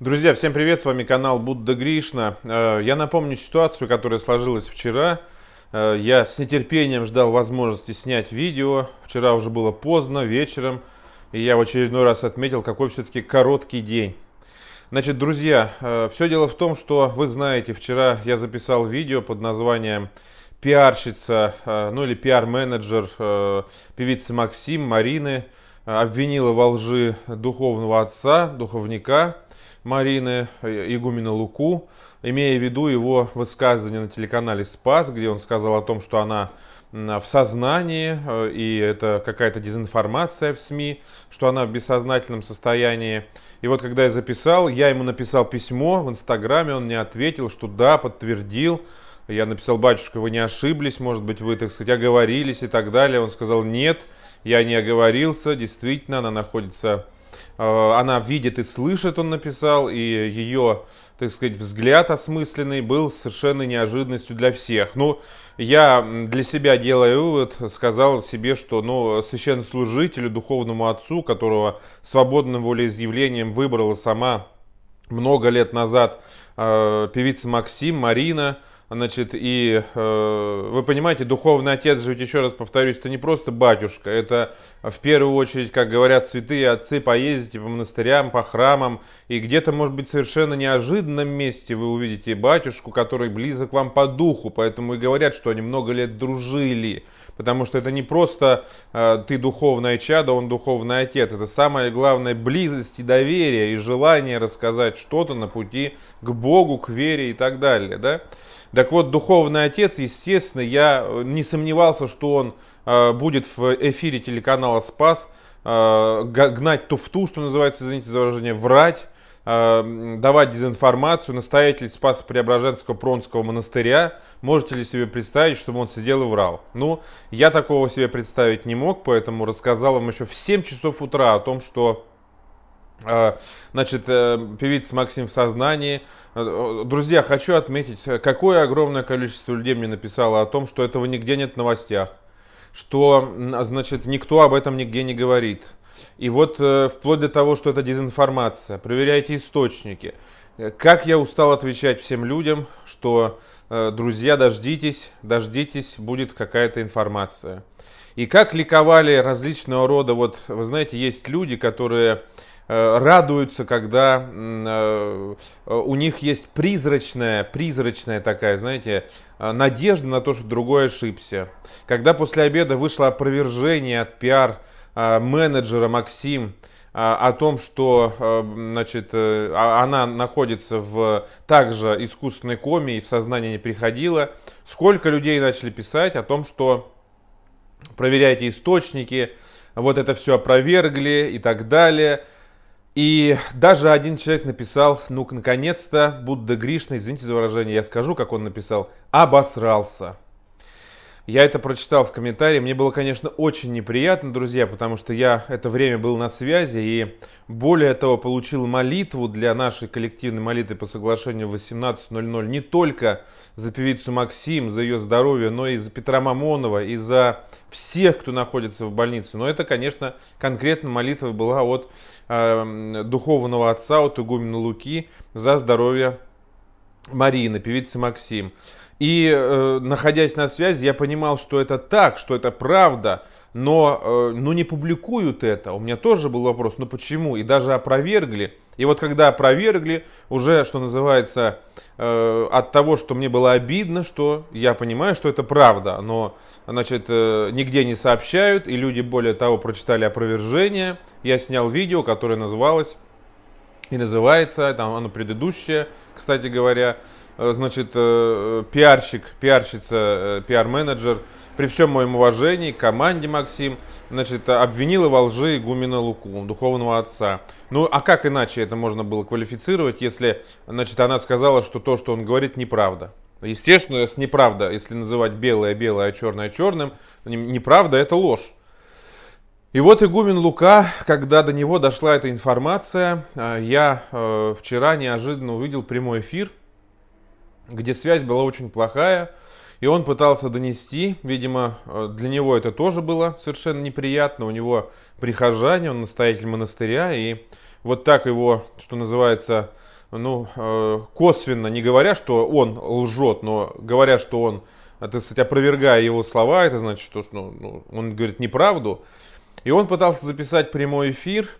Друзья, всем привет, с вами канал Будда Гришна. Э, я напомню ситуацию, которая сложилась вчера. Э, я с нетерпением ждал возможности снять видео. Вчера уже было поздно, вечером. И я в очередной раз отметил, какой все-таки короткий день. Значит, друзья, э, все дело в том, что вы знаете, вчера я записал видео под названием «Пиарщица», ну или «Пиар-менеджер» певицы Максим, Марины – обвинила во лжи духовного отца, духовника Марины, э, игумена Луку, имея в виду его высказывание на телеканале «Спас», где он сказал о том, что она в сознании, э, и это какая-то дезинформация в СМИ, что она в бессознательном состоянии. И вот когда я записал, я ему написал письмо в Инстаграме, он мне ответил, что да, подтвердил. Я написал, батюшка, вы не ошиблись, может быть, вы, так сказать, оговорились и так далее. Он сказал, нет, я не оговорился, действительно, она находится э, она видит и слышит, он написал, и ее, так сказать, взгляд осмысленный был совершенно неожиданностью для всех. Ну, я для себя, делаю вывод, сказал себе, что, ну, священнослужителю, духовному отцу, которого свободным волеизъявлением выбрала сама много лет назад э, певица Максим, Марина, Значит, и э, вы понимаете, духовный отец же ведь, еще раз повторюсь, это не просто батюшка, это в первую очередь, как говорят святые отцы, поездите по монастырям, по храмам, и где-то, может быть, совершенно неожиданном месте вы увидите батюшку, который близок вам по духу, поэтому и говорят, что они много лет дружили, потому что это не просто э, ты духовное чадо, он духовный отец, это самое главное близость и доверие, и желание рассказать что-то на пути к Богу, к вере и так далее, да? Так вот, духовный отец, естественно, я э, не сомневался, что он э, будет в эфире телеканала «Спас» э, гнать туфту, что называется, извините за выражение, врать, э, давать дезинформацию, настоятель Спаса Преображенского Пронского монастыря. Можете ли себе представить, чтобы он сидел и врал? Ну, я такого себе представить не мог, поэтому рассказал им еще в 7 часов утра о том, что а, значит, э, певица Максим в сознании. Э, э, друзья, хочу отметить, какое огромное количество людей мне написало о том, что этого нигде нет в новостях, что, а, значит, никто об этом нигде не говорит. И вот вплоть до того, что это дезинформация, проверяйте источники. Как я устал отвечать всем людям, что, друзья, дождитесь, дождитесь, будет какая-то информация. И как ликовали различного рода, вот, вы знаете, есть люди, которые Э, радуются, когда э, у них есть призрачная, призрачная такая, знаете, э, надежда на то, что другой ошибся. Когда после обеда вышло опровержение от пиар-менеджера Максим, о том, что значит, а, она находится в также искусственной коме и в сознание не приходила. Сколько людей начали писать о том, что проверяйте источники, вот это все опровергли и так далее. И даже один человек написал, ну-ка, наконец-то, Будда Гришна, извините за выражение, я скажу, как он написал, обосрался. Я это прочитал в комментарии. Мне было, конечно, очень неприятно, друзья, потому что я это время был на связи и, более того, получил молитву для нашей коллективной молитвы по соглашению в 18.00 не только за певицу Максим, за ее здоровье, но и за Петра Мамонова, и за всех, кто находится в больнице. Но это, конечно, конкретно молитва была от э, духовного отца, от игумена Луки за здоровье Марины, певицы Максим. И э, находясь на связи, я понимал, что это так, что это правда, но э, ну не публикуют это. У меня тоже был вопрос, ну почему? И даже опровергли. И вот когда опровергли, уже, что называется, э, от того, что мне было обидно, что я понимаю, что это правда, но, значит, э, нигде не сообщают, и люди, более того, прочитали опровержение. Я снял видео, которое называлось и называется, там оно предыдущее, кстати говоря, Э, значит, э, э, пиарщик, пиарщица, пиар-менеджер, при всем моем уважении к команде Максим, значит, обвинила во лжи Гумина Луку, духовного отца. Ну, а как иначе это можно было квалифицировать, если, значит, она сказала, что то, что он говорит, неправда? Естественно, это неправда, если называть белое белое, а черное черным, неправда – это ложь. И вот игумен Лука, когда до него дошла эта информация, я вчера неожиданно увидел прямой эфир – где связь была очень плохая, и он пытался донести, видимо, э, для него это тоже было совершенно неприятно, у него прихожане, он настоятель монастыря, и вот так его, что называется, ну, э, косвенно, не говоря, что он лжет, но говоря, что он, это, кстати, опровергая его слова, это значит, что ну, он говорит неправду. И он пытался записать прямой эфир –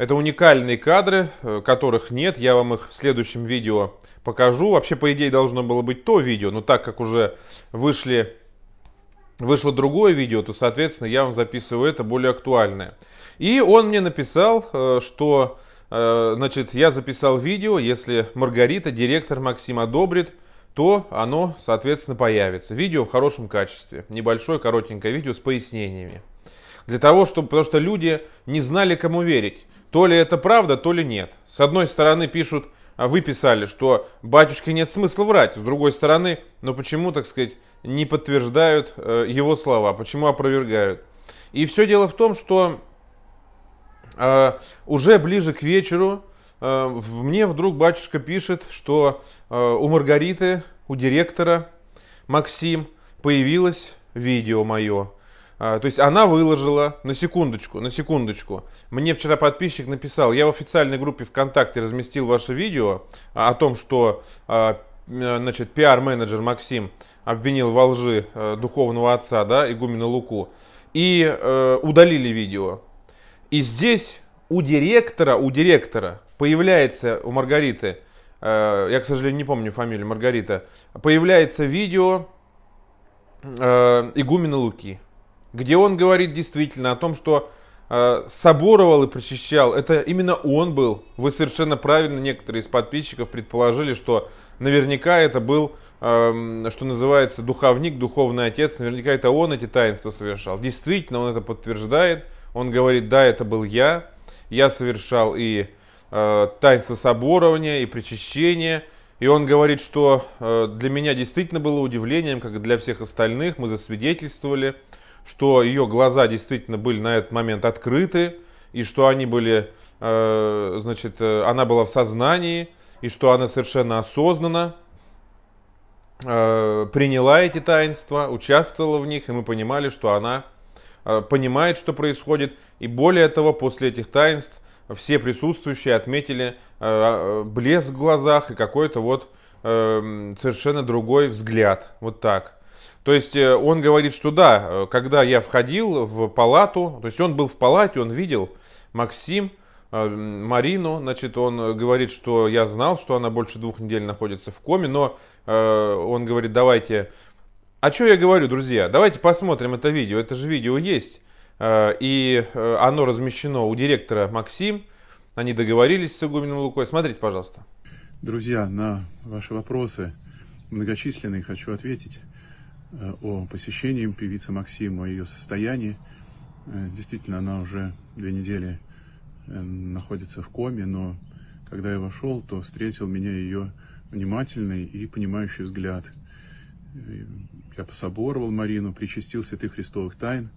это уникальные кадры, э, которых нет. Я вам их в следующем видео покажу. Вообще, по идее, должно было быть то видео, но так как уже вышли, вышло другое видео, то, соответственно, я вам записываю это более актуальное. И он мне написал, э, что э, значит, я записал видео, если Маргарита, директор Максим одобрит, то оно, соответственно, появится. Видео в хорошем качестве. Небольшое, коротенькое видео с пояснениями. Для того, чтобы, потому что люди не знали, кому верить. То ли это правда, то ли нет. С одной стороны пишут, «А вы писали, что батюшке нет смысла врать. С другой стороны, но почему, так сказать, не подтверждают э, его слова, почему опровергают. И все дело в том, что э, уже ближе к вечеру э, мне вдруг батюшка пишет, что у Маргариты, у директора Максим появилось видео мое. А, то есть она выложила, на секундочку, на секундочку, мне вчера подписчик написал, я в официальной группе ВКонтакте разместил ваше видео а, о том, что а, значит, пиар-менеджер Максим обвинил во лжи э, духовного отца, да, игумена Луку, и э, удалили видео. И здесь у директора, у директора появляется, у Маргариты, э, я, к сожалению, не помню фамилию Маргарита, появляется видео э, игумена Луки где он говорит действительно о том, что э, соборовал и причащал, это именно он был. Вы совершенно правильно, некоторые из подписчиков предположили, что наверняка это был, э, что называется, духовник, духовный отец, наверняка это он эти таинства совершал. Действительно, он это подтверждает, он говорит, да, это был я, я совершал и э, таинство соборования, и причащения, и он говорит, что э, для меня действительно было удивлением, как и для всех остальных, мы засвидетельствовали – что ее глаза действительно были на этот момент открыты, и что они были, э, значит, э, она была в сознании, и что она совершенно осознанно э, приняла эти таинства, участвовала в них, и мы понимали, что она понимает, что происходит. И более того, после этих таинств все присутствующие отметили блеск в глазах и какой-то вот эм, совершенно другой взгляд. Вот так. То есть э, он говорит, что да, э, когда я входил в палату, то есть он был в палате, он видел Максим, э, Марину, значит, он говорит, что я знал, что она больше двух недель находится в коме, но он говорит, давайте... А что я говорю, друзья? Давайте посмотрим это видео, это же видео есть, и оно размещено у директора Максим, они договорились с Игуменом Лукой, смотрите, пожалуйста. Друзья, на ваши вопросы многочисленные хочу ответить. Э, о посещении певицы Максима, о ее состоянии. Э, действительно, она уже две недели э, находится в коме, но когда я вошел, то встретил меня ее внимательный и понимающий взгляд. Я пособоровал Марину, причастил святых христовых тайн,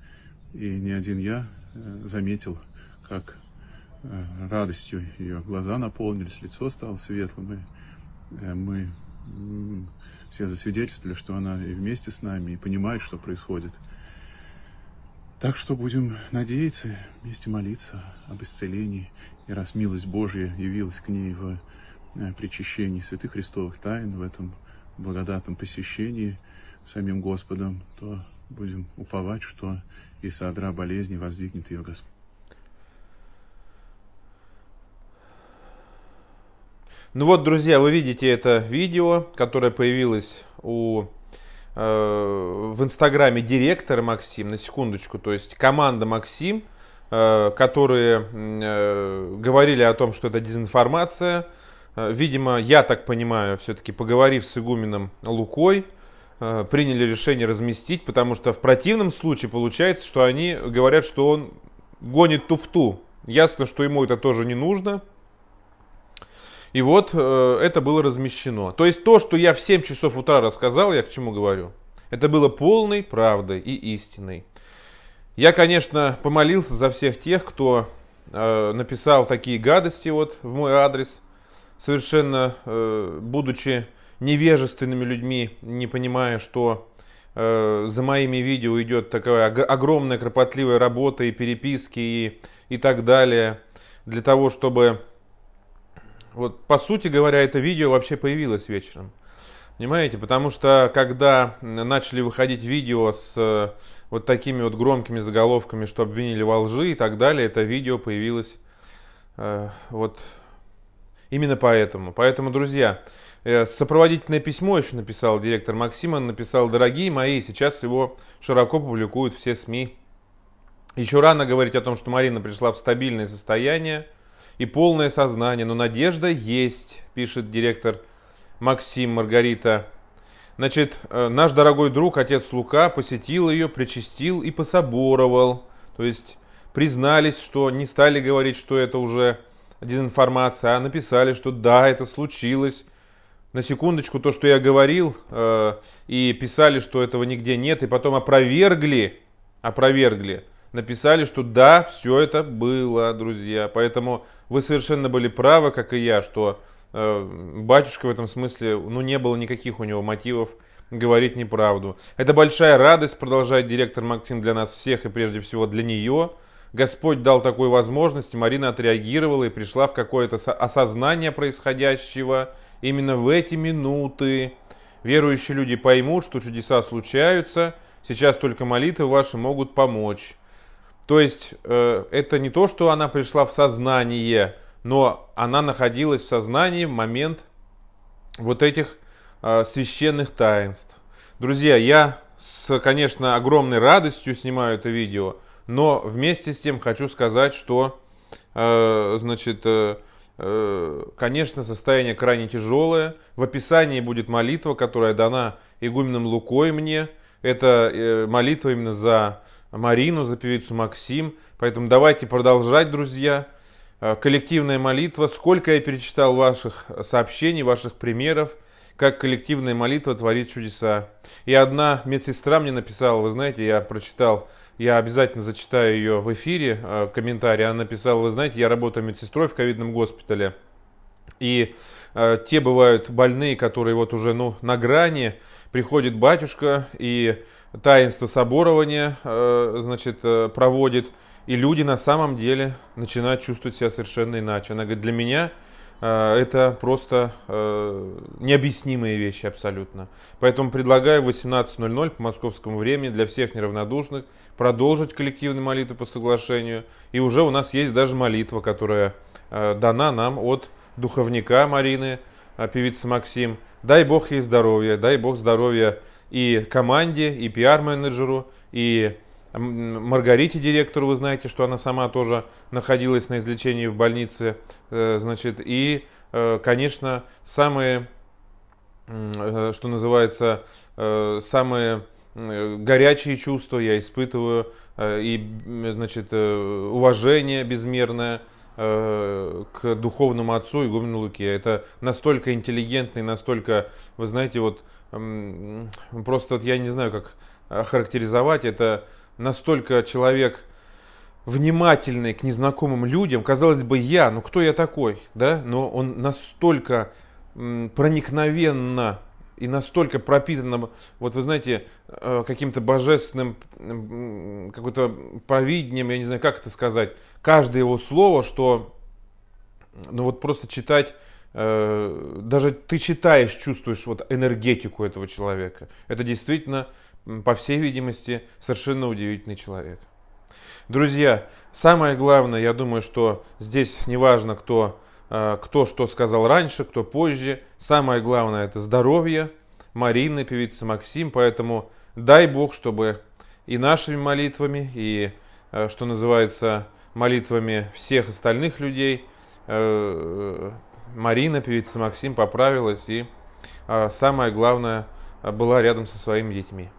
и не один я заметил, как радостью ее глаза наполнились, лицо стало светлым, и мы все засвидетельствовали, что она и вместе с нами, и понимает, что происходит. Так что будем надеяться, вместе молиться об исцелении. И раз милость Божья явилась к ней в э, причащении святых Христовых тайн, в этом благодатном посещении самим Господом, то будем уповать, что и содра болезни воздвигнет ее Господь. Ну вот, друзья, вы видите это видео, которое появилось у э, в инстаграме директора Максим, на секундочку, то есть команда Максим, э, которые э, говорили о том, что это дезинформация. Э, видимо, я так понимаю, все-таки поговорив с Игуменом Лукой, э, приняли решение разместить, потому что в противном случае получается, что они говорят, что он гонит туфту. Ясно, что ему это тоже не нужно, и вот э, это было размещено. То есть то, что я в 7 часов утра рассказал, я к чему говорю? Это было полной правдой и истиной. Я, конечно, помолился за всех тех, кто э, написал такие гадости вот в мой адрес, совершенно э, будучи невежественными людьми, не понимая, что э, за моими видео идет такая огромная кропотливая работа и переписки и, и так далее, для того, чтобы вот, по сути говоря, это видео вообще появилось вечером. Понимаете, потому что когда начали выходить видео с э, вот такими вот громкими заголовками, что обвинили во лжи и так далее, это видео появилось э, вот именно поэтому. Поэтому, друзья, э, сопроводительное письмо еще написал директор Максима, написал «Дорогие мои», сейчас его широко публикуют все СМИ. Еще рано говорить о том, что Марина пришла в стабильное состояние – и полное сознание, но надежда есть, пишет директор Максим Маргарита. Значит, э, наш дорогой друг, отец Лука, посетил ее, причастил и пособоровал. То есть признались, что не стали говорить, что это уже дезинформация, а написали, что да, это случилось. На секундочку, то, что я говорил, э, и писали, что этого нигде нет, и потом опровергли, опровергли написали, что да, все это было, друзья. Поэтому вы совершенно были правы, как и я, что э, батюшка в этом смысле, ну, не было никаких у него мотивов говорить неправду. Это большая радость, продолжает директор Максим, для нас всех и прежде всего для нее. Господь дал такую возможность, и Марина отреагировала и пришла в какое-то осознание происходящего именно в эти минуты. Верующие люди поймут, что чудеса случаются, сейчас только молитвы ваши могут помочь. То есть э, это не то, что она пришла в сознание, но она находилась в сознании в момент вот этих э, священных таинств. Друзья, я, с, конечно, огромной радостью снимаю это видео, но вместе с тем хочу сказать, что, э, значит, э, э Конечно, состояние крайне тяжелое. В описании будет молитва, которая дана игуменом Лукой мне. Это э, молитва именно за Марину, за певицу Максим. Поэтому давайте продолжать, друзья. Э, коллективная молитва. Сколько я перечитал ваших сообщений, ваших примеров, как коллективная молитва творит чудеса. И одна медсестра мне написала, вы знаете, я прочитал, я обязательно зачитаю ее в эфире, в э, комментарий. Она написала, вы знаете, я работаю медсестрой в ковидном госпитале. И э, те бывают больные, которые вот уже ну, на грани, приходит батюшка и таинство соборования э, значит, э, проводит, и люди на самом деле начинают чувствовать себя совершенно иначе. Она говорит, для меня э, это просто необъяснимые вещи абсолютно. Поэтому предлагаю в 18.00 по московскому времени для всех неравнодушных продолжить коллективную молитву по соглашению. И уже у нас есть даже молитва, которая дана нам от духовника Марины, певицы Максим. Дай Бог ей здоровья, дай Бог здоровья и команде, и пиар-менеджеру, и Маргарите, директору, вы знаете, что она сама тоже находилась на излечении в больнице. Э, значит, и, э, конечно, самые, э, что называется, самые горячие чувства я испытываю, и, значит, уважение безмерное – Э, к духовному отцу игумену Луке. Это настолько интеллигентный, настолько, вы знаете, вот просто вот я не знаю, как охарактеризовать, это настолько человек внимательный к незнакомым людям. Казалось бы, я, ну кто я такой, да? Но он настолько проникновенно и настолько пропитано, вот вы знаете, э, каким-то божественным, какой-то провидением, я не знаю, как это сказать, каждое его слово, что, ну вот просто читать э, даже ты читаешь, чувствуешь вот энергетику этого человека. Это действительно, по всей видимости, совершенно удивительный человек. Друзья, самое главное, я думаю, что здесь неважно, кто Э, кто что сказал раньше, кто позже. Самое главное это здоровье Марины, певицы Максим. Поэтому дай Бог, чтобы и нашими молитвами, и, э, что называется, молитвами всех остальных людей э, Марина, певица Максим, поправилась и, самое главное, была рядом со своими детьми.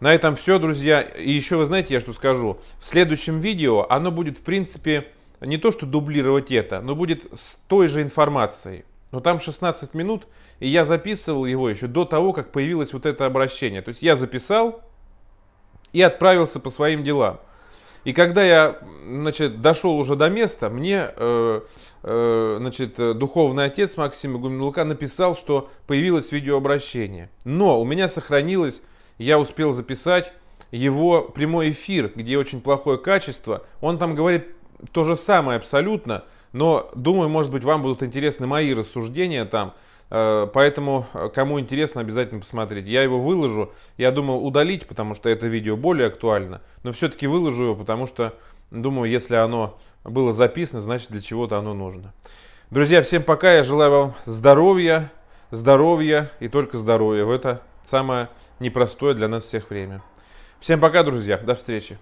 На этом все, друзья. И еще вы знаете, я что скажу. В следующем видео оно будет, в принципе, не то что дублировать это, но будет с той же информацией. Но там 16 минут, и я записывал его еще до того, как появилось вот это обращение. То есть я записал и отправился по своим делам. И когда я, значит, дошел уже до места, мне, э, э, значит, духовный отец Максима Гуменлука написал, что появилось видеообращение. Но у меня сохранилось, я успел записать его прямой эфир, где очень плохое качество. Он там говорит то же самое абсолютно, но думаю, может быть, вам будут интересны мои рассуждения там. Э, поэтому, э, кому интересно, обязательно посмотрите. Я его выложу. Я думаю, удалить, потому что это видео более актуально. Но все-таки выложу его, потому что, думаю, если оно было записано, значит, для чего-то оно нужно. Друзья, всем пока. Я желаю вам здоровья, здоровья и только здоровья в это самое непростое для нас всех время. Всем пока, друзья. До встречи.